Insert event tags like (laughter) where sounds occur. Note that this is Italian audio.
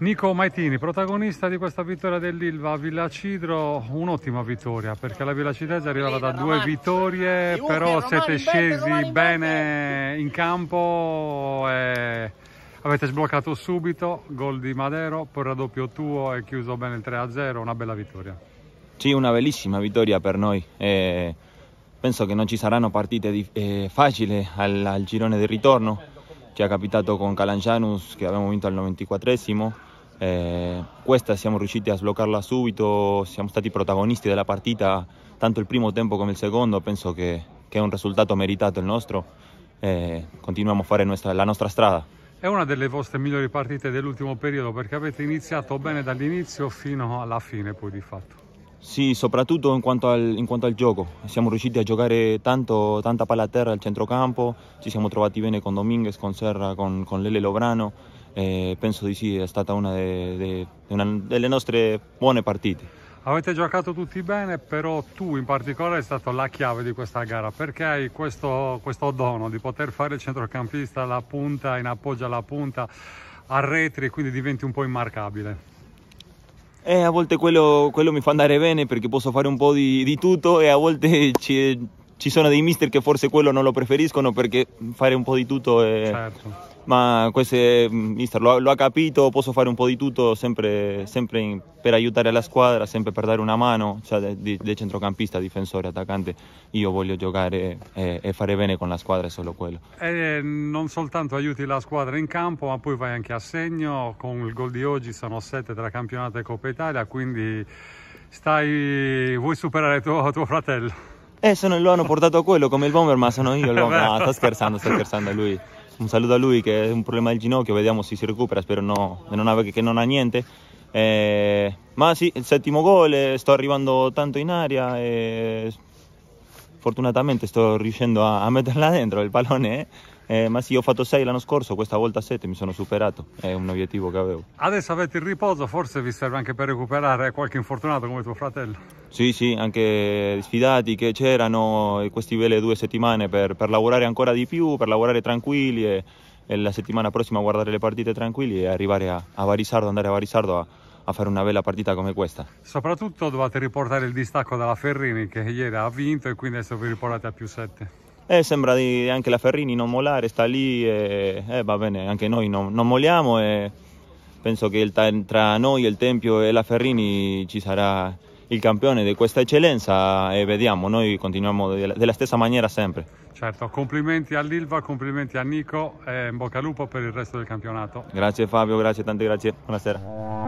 Nico Maitini, protagonista di questa vittoria dell'Ilva a Villa Cidro, un'ottima vittoria perché la Villa Villacidese arrivava da due vittorie, però siete scesi bene in campo e avete sbloccato subito, gol di Madero, poi raddoppio tuo e chiuso bene il 3-0, una bella vittoria. Sì, una bellissima vittoria per noi. Eh, penso che non ci saranno partite eh, facili al, al girone di ritorno ci è capitato con Calangianus che abbiamo vinto al 94esimo. Eh, questa siamo riusciti a sbloccarla subito, siamo stati protagonisti della partita tanto il primo tempo come il secondo, penso che, che è un risultato meritato il nostro eh, continuiamo a fare nostra, la nostra strada. È una delle vostre migliori partite dell'ultimo periodo perché avete iniziato bene dall'inizio fino alla fine poi di fatto. Sì, soprattutto in quanto, al, in quanto al gioco. Siamo riusciti a giocare tanto, tanta palla a terra al centrocampo, ci siamo trovati bene con Dominguez, con Serra, con, con Lele Lobrano. Eh, penso di sì, è stata una, de, de, una delle nostre buone partite. Avete giocato tutti bene, però tu in particolare sei stato la chiave di questa gara perché hai questo, questo dono di poter fare il centrocampista alla punta, in appoggio alla punta, a retri, e quindi diventi un po' immarcabile. E eh, a volte quello, quello mi fa andare bene perché posso fare un po' di, di tutto e a volte ci, ci sono dei mister che forse quello non lo preferiscono perché fare un po' di tutto è... Certo. Ma questo mm, mister lo, lo, ha capito, posso fare un po' di tutto sempre, sempre in, per aiutare la squadra, sempre per dare una mano, cioè di, di centrocampista, difensore, attaccante. Io voglio giocare e, e, fare bene con la squadra, è solo quello. E eh, non soltanto aiuti la squadra in campo, ma poi vai anche a segno. Con il gol di oggi sono sette tra campionato e Coppa Italia, quindi stai, vuoi superare tuo, tuo fratello? Eh, sono, lo hanno (laughs) portato a quello come il bomber, ma sono io il bomber. No, ah, sta scherzando, sta scherzando a lui. Un saluto a lui che è un problema del ginocchio, vediamo se si recupera, spero no, non ha, che non ha niente. Eh, ma sì, il settimo gol, eh, sto arrivando tanto in aria. E eh, fortunatamente sto riuscendo a, a metterla dentro il pallone, eh? ma sì, ho fatto 6 l'anno scorso, questa volta 7, mi sono superato, è un obiettivo che avevo. Adesso avete il riposo, forse vi serve anche per recuperare qualche infortunato come tuo fratello? Sì, sì, anche sfidati che c'erano queste belle due settimane per, per, lavorare ancora di più, per lavorare tranquilli e, e, la settimana prossima guardare le partite tranquilli e arrivare a, a Varisardo, andare a Varisardo a a fare una bella partita come questa. Soprattutto dovete riportare il distacco dalla Ferrini che ieri ha vinto e quindi adesso vi riportate a più 7. Eh, sembra di anche la Ferrini non mollare, sta lì e eh, va bene, anche noi non, non molliamo e penso che il, tra noi, il Tempio e la Ferrini ci sarà il campione di questa eccellenza e vediamo, noi continuiamo della stessa maniera sempre. Certo, complimenti all'Ilva, complimenti a Nico e in bocca al lupo per il resto del campionato. Grazie Fabio, grazie, tante grazie, buonasera.